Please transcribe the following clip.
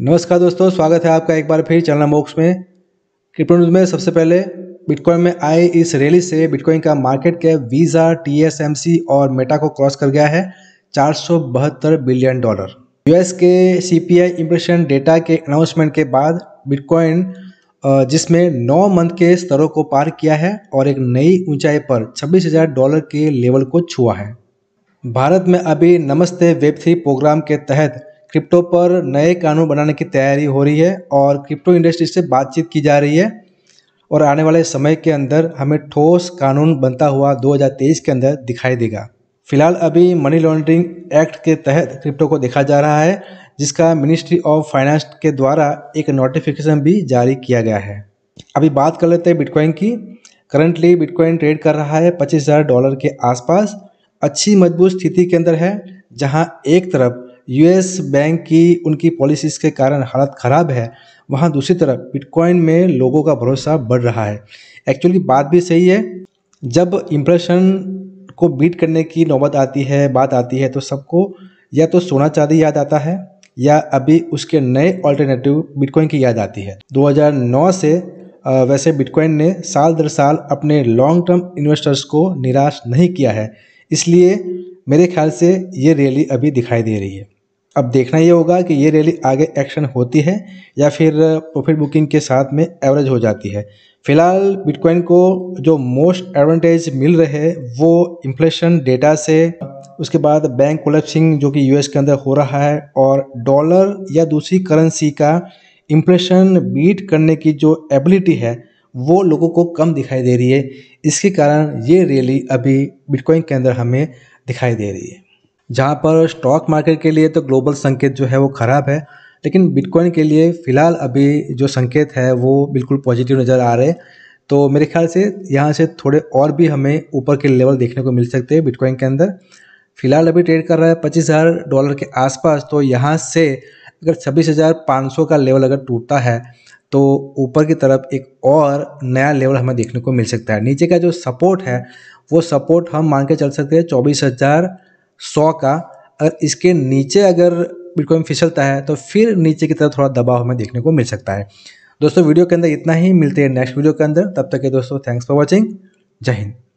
नमस्कार दोस्तों स्वागत है आपका एक बार फिर चैनल बॉक्स में क्रिप्टो न्यूज में सबसे पहले बिटकॉइन में आए इस रैली से बिटकॉइन का मार्केट कैप वीजा टीएसएमसी और मेटा को क्रॉस कर गया है चार बिलियन डॉलर यूएस के सीपीआई इंप्रेशन डेटा के अनाउंसमेंट के बाद बिटकॉइन जिसमें नौ मंथ के स्तरों को पार किया है और एक नई ऊंचाई पर छब्बीस डॉलर के लेवल को छुआ है भारत में अभी नमस्ते वेब थ्री प्रोग्राम के तहत क्रिप्टो पर नए कानून बनाने की तैयारी हो रही है और क्रिप्टो इंडस्ट्री से बातचीत की जा रही है और आने वाले समय के अंदर हमें ठोस कानून बनता हुआ 2023 के अंदर दिखाई देगा फिलहाल अभी मनी लॉन्ड्रिंग एक्ट के तहत क्रिप्टो को देखा जा रहा है जिसका मिनिस्ट्री ऑफ फाइनेंस के द्वारा एक नोटिफिकेशन भी जारी किया गया है अभी बात कर लेते हैं बिटकॉइन की करंटली बिटकॉइन ट्रेड कर रहा है पच्चीस हज़ार डॉलर के आसपास अच्छी मजबूत स्थिति के अंदर है जहाँ एक तरफ यूएस बैंक की उनकी पॉलिसीज़ के कारण हालत ख़राब है वहाँ दूसरी तरफ बिटकॉइन में लोगों का भरोसा बढ़ रहा है एक्चुअली बात भी सही है जब इम्प्रेशन को बीट करने की नौबत आती है बात आती है तो सबको या तो सोना चांदी याद आता है या अभी उसके नए ऑल्टरनेटिव बिटकॉइन की याद आती है 2009 से वैसे बिटकॉइन ने साल दर साल अपने लॉन्ग टर्म इन्वेस्टर्स को निराश नहीं किया है इसलिए मेरे ख्याल से ये रैली अभी दिखाई दे रही है अब देखना ये होगा कि ये रैली आगे एक्शन होती है या फिर प्रॉफिट बुकिंग के साथ में एवरेज हो जाती है फिलहाल बिटकॉइन को जो मोस्ट एडवांटेज मिल रहे हैं वो इन्फ्लेशन डेटा से उसके बाद बैंक कोलेप्सिंग जो कि यूएस के अंदर हो रहा है और डॉलर या दूसरी करेंसी का इन्फ्लेशन बीट करने की जो एबिलिटी है वो लोगों को कम दिखाई दे रही है इसके कारण ये रैली अभी बिटकॉइन के अंदर हमें दिखाई दे रही है जहाँ पर स्टॉक मार्केट के लिए तो ग्लोबल संकेत जो है वो ख़राब है लेकिन बिटकॉइन के लिए फ़िलहाल अभी जो संकेत है वो बिल्कुल पॉजिटिव नज़र आ रहे तो मेरे ख्याल से यहाँ से थोड़े और भी हमें ऊपर के लेवल देखने को मिल सकते हैं बिटकॉइन के अंदर फिलहाल अभी ट्रेड कर रहा है पच्चीस हज़ार डॉलर के आसपास तो यहाँ से अगर छब्बीस हज़ार पाँच सौ का लेवल अगर टूटता है तो ऊपर की तरफ एक और नया लेवल हमें देखने को मिल सकता है नीचे का जो सपोर्ट है वो सपोर्ट हम मान के चल सकते हैं चौबीस हज़ार सौ का अगर इसके नीचे अगर बिटकॉइन फिसलता है तो फिर नीचे की तरफ थोड़ा दबाव हमें देखने को मिल सकता है दोस्तों वीडियो के अंदर इतना ही मिलते हैं नेक्स्ट वीडियो के अंदर तब तक के दोस्तों थैंक्स फॉर वॉचिंग जय हिंद